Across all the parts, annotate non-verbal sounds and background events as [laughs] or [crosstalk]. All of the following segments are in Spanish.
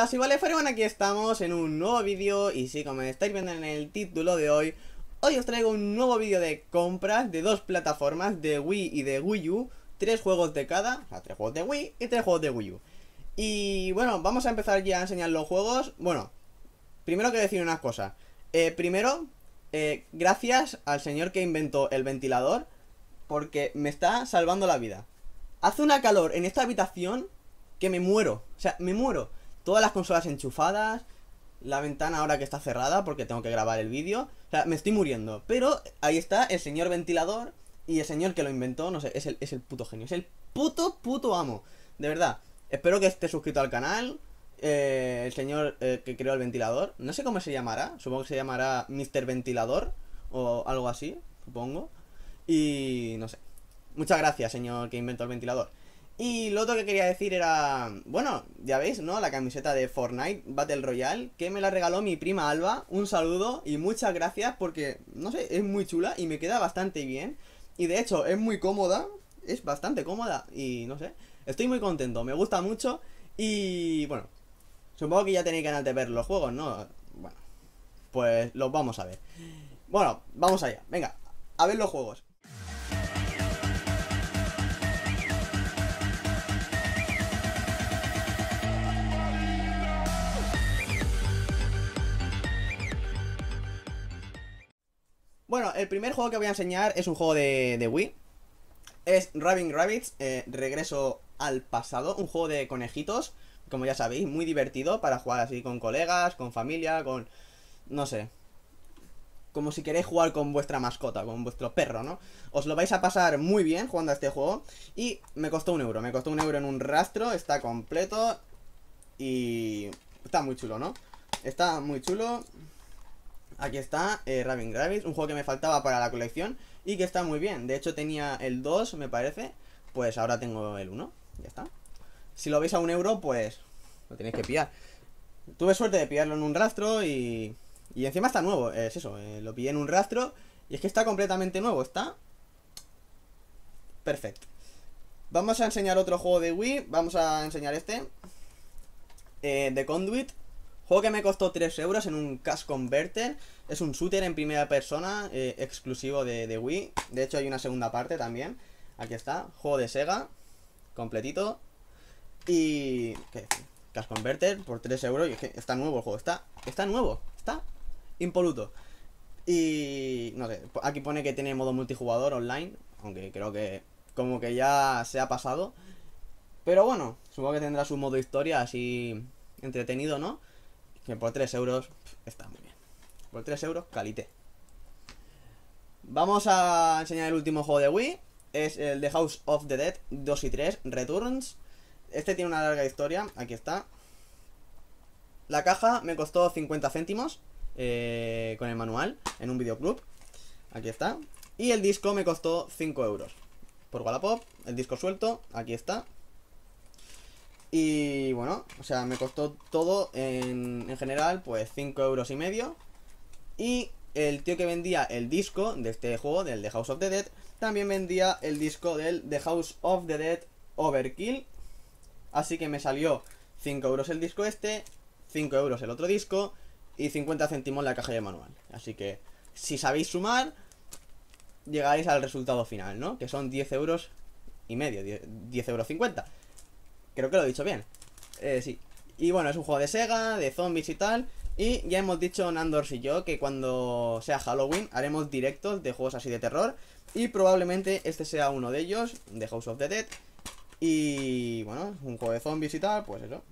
Hola, soy aquí estamos en un nuevo vídeo y sí, como estáis viendo en el título de hoy Hoy os traigo un nuevo vídeo de compras de dos plataformas, de Wii y de Wii U Tres juegos de cada, o sea, tres juegos de Wii y tres juegos de Wii U Y bueno, vamos a empezar ya a enseñar los juegos Bueno, primero que decir unas cosas eh, Primero, eh, gracias al señor que inventó el ventilador Porque me está salvando la vida Hace una calor en esta habitación que me muero, o sea, me muero todas las consolas enchufadas, la ventana ahora que está cerrada porque tengo que grabar el vídeo. O sea, me estoy muriendo. Pero ahí está el señor ventilador y el señor que lo inventó, no sé, es el, puto genio. Es el puto, puto amo. De verdad. Espero que esté suscrito al canal. Eh, el señor eh, que creó el ventilador. No sé cómo se llamará. Supongo que se llamará Mr. Ventilador. O algo así, supongo. Y no sé. Muchas gracias, señor que inventó el ventilador. Y lo otro que quería decir era, bueno, ya veis, ¿no? La camiseta de Fortnite Battle Royale, que me la regaló mi prima Alba. Un saludo y muchas gracias porque, no sé, es muy chula y me queda bastante bien. Y de hecho, es muy cómoda, es bastante cómoda y no sé, estoy muy contento, me gusta mucho y bueno, supongo que ya tenéis ganas de ver los juegos, ¿no? Bueno, pues los vamos a ver. Bueno, vamos allá, venga, a ver los juegos. Bueno, el primer juego que voy a enseñar es un juego de, Wii. Es rabbit Rabbits, eh, Regreso al pasado, un juego de conejitos, como ya sabéis, muy divertido para jugar así con colegas, con familia, con... no sé. Como si queréis jugar con vuestra mascota, con vuestro perro, ¿no? Os lo vais a pasar muy bien jugando a este juego. Y me costó un euro, me costó un euro en un rastro, está completo y... Está muy chulo, ¿no? Está muy chulo aquí está eh, Raven Gravis, un juego que me faltaba para la colección y que está muy bien. De hecho tenía el 2, me parece, pues ahora tengo el 1, ya está. Si lo veis a un euro, pues lo tenéis que pillar. Tuve suerte de pillarlo en un rastro y, y encima está nuevo, es eso, eh, lo pillé en un rastro y es que está completamente nuevo, está perfecto. Vamos a enseñar otro juego de Wii, vamos a enseñar este, eh, The Conduit, Juego que me costó 3 euros en un Cash Converter. Es un shooter en primera persona, eh, exclusivo de, Wii. De hecho, hay una segunda parte también. Aquí está, juego de Sega, completito. Y. ¿Qué? Cash Converter por 3 euros. Y es que está nuevo el juego, está, está nuevo, está impoluto. Y. No sé, aquí pone que tiene modo multijugador online, aunque creo que como que ya se ha pasado. Pero bueno, supongo que tendrá su modo historia así entretenido, ¿no? Que por 3 euros está muy bien. Por 3 euros, calité. Vamos a enseñar el último juego de Wii. Es el The House of the Dead 2 y 3, Returns. Este tiene una larga historia, aquí está. La caja me costó 50 céntimos eh, con el manual en un videoclub. Aquí está. Y el disco me costó 5 euros. Por Wallapop, el disco suelto, aquí está. Y bueno, o sea, me costó todo en, en general pues 5 euros y medio. Y el tío que vendía el disco de este juego, del The House of the Dead, también vendía el disco del The House of the Dead Overkill. Así que me salió 5 euros el disco este, 5 euros el otro disco y 50 céntimos la caja de manual. Así que si sabéis sumar, llegáis al resultado final, ¿no? Que son 10 euros y medio, diez euros Creo que lo he dicho bien. Eh, sí. Y bueno, es un juego de Sega, de zombies y tal. Y ya hemos dicho Nandors y yo que cuando sea Halloween haremos directos de juegos así de terror. Y probablemente este sea uno de ellos, de House of the Dead. Y bueno, un juego de zombies y tal, pues eso.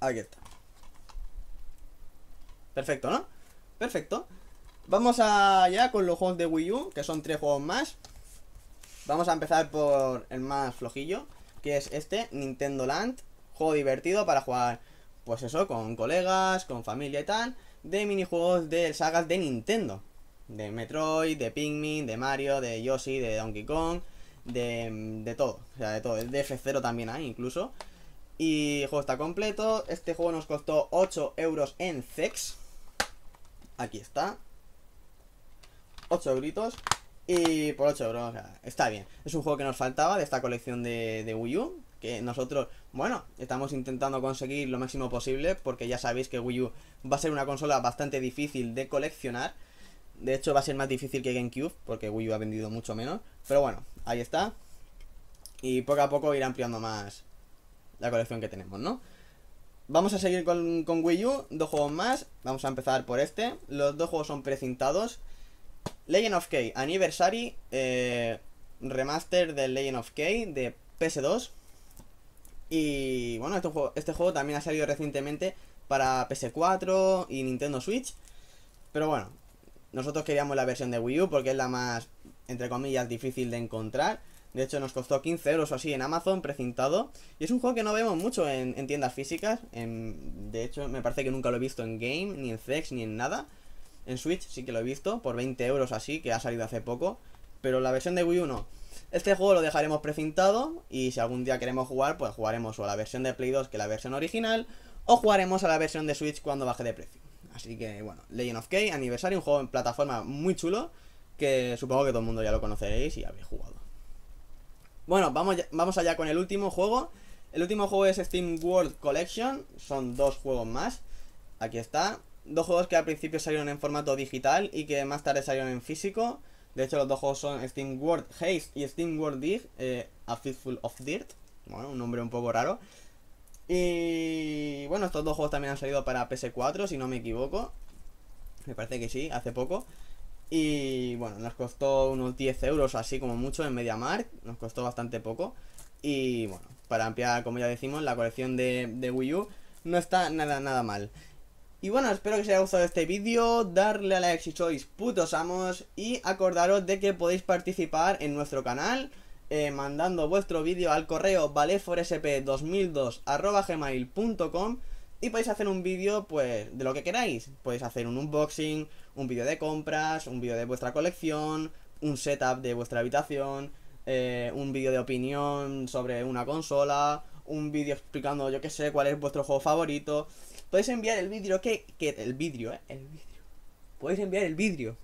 Aquí está. Perfecto, ¿no? Perfecto. Vamos allá con los juegos de Wii U, que son tres juegos más. Vamos a empezar por el más flojillo, que es este, Nintendo Land, juego divertido para jugar, pues eso, con colegas, con familia y tal, de minijuegos de sagas de Nintendo. De Metroid, de Pikmin, de Mario, de Yoshi, de Donkey Kong, de, de todo. O sea, de todo. El de 0 también hay incluso. Y juego está completo. Este juego nos costó 8 euros en sex Aquí está. 8 gritos. Y por 8 euros, está bien. Es un juego que nos faltaba de esta colección de, Wii U. Que nosotros, bueno, estamos intentando conseguir lo máximo posible. Porque ya sabéis que Wii U va a ser una consola bastante difícil de coleccionar. De hecho, va a ser más difícil que GameCube. Porque Wii U ha vendido mucho menos. Pero bueno, ahí está. Y poco a poco irá ampliando más la colección que tenemos, ¿no? Vamos a seguir con, con Wii U, dos juegos más. Vamos a empezar por este. Los dos juegos son precintados. Legend of K Anniversary eh, Remaster de Legend of K de PS2 Y bueno, este, este juego, también ha salido recientemente para PS4 y Nintendo Switch Pero bueno, nosotros queríamos la versión de Wii U porque es la más, entre comillas, difícil de encontrar de hecho, nos costó 15 euros o así en Amazon, precintado. Y es un juego que no vemos mucho en, tiendas físicas. de hecho, me parece que nunca lo he visto en Game, ni en Sex ni en nada. En Switch sí que lo he visto, por 20 euros así, que ha salido hace poco. Pero la versión de Wii U Este juego lo dejaremos precintado y si algún día queremos jugar, pues jugaremos o a la versión de Play 2 que la versión original, o jugaremos a la versión de Switch cuando baje de precio. Así que bueno, Legend of K, aniversario, un juego en plataforma muy chulo, que supongo que todo el mundo ya lo conoceréis y habéis jugado. Bueno, vamos, vamos allá con el último juego. El último juego es Steam World Collection, son dos juegos más. Aquí está, dos juegos que al principio salieron en formato digital y que más tarde salieron en físico. De hecho, los dos juegos son Steam World Haste y Steam World Dig, eh, A Fistful of Dirt. Bueno, un nombre un poco raro. Y bueno, estos dos juegos también han salido para PS4, si no me equivoco. Me parece que sí, hace poco. Y bueno, nos costó unos 10 euros así como mucho en MediaMark. Nos costó bastante poco. Y bueno, para ampliar, como ya decimos, la colección de, de Wii U no está nada, nada mal. Y bueno, espero que os haya gustado este vídeo, darle a like si sois putos amos y acordaros de que podéis participar en nuestro canal eh, mandando vuestro vídeo al correo valeforsp2002.gmail.com y podéis hacer un vídeo pues de lo que queráis. Podéis hacer un unboxing, un vídeo de compras, un vídeo de vuestra colección, un setup de vuestra habitación, eh, un vídeo de opinión sobre una consola, un vídeo explicando yo que sé cuál es vuestro juego favorito. Podéis enviar el vidrio que, el vidrio, eh, El vidrio. Podéis enviar el vidrio.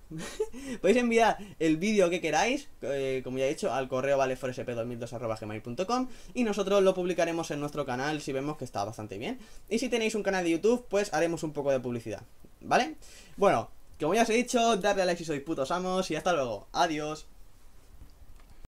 Podéis [laughs] enviar el vídeo que queráis, eh, como ya he dicho, al correo valeforsp2002.gmail.com y nosotros lo publicaremos en nuestro canal si vemos que está bastante bien. Y si tenéis un canal de YouTube, pues haremos un poco de publicidad, ¿vale? Bueno, como ya os he dicho, darle a like si sois putos amos y hasta luego. Adiós.